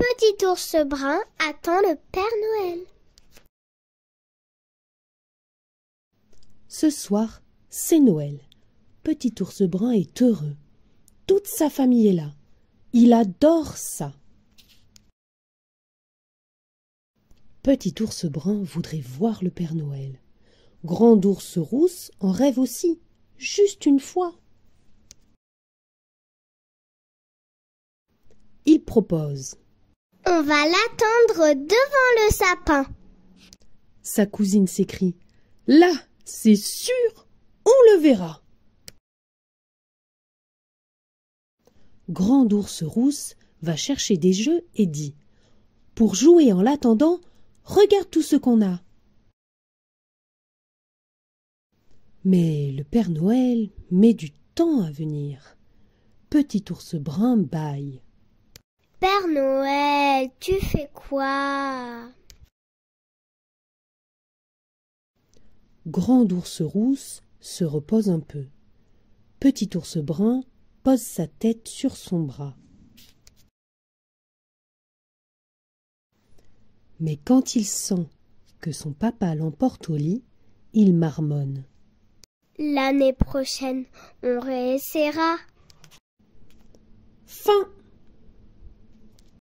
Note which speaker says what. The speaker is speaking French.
Speaker 1: petit ours brun attend le Père Noël.
Speaker 2: Ce soir, c'est Noël. Petit ours brun est heureux. Toute sa famille est là. Il adore ça. Petit ours brun voudrait voir le Père Noël. Grand ours rousse en rêve aussi, juste une fois. Il propose
Speaker 1: on va l'attendre devant le sapin.
Speaker 2: Sa cousine s'écrie. Là, c'est sûr, on le verra. Grand ours rousse va chercher des jeux et dit Pour jouer en l'attendant, regarde tout ce qu'on a. Mais le Père Noël met du temps à venir. Petit ours brun bâille.
Speaker 3: Père Noël, tu fais quoi
Speaker 2: Grand ours rousse se repose un peu. Petit ours brun pose sa tête sur son bras. Mais quand il sent que son papa l'emporte au lit, il marmonne.
Speaker 3: L'année prochaine,
Speaker 1: on réessayera. Fin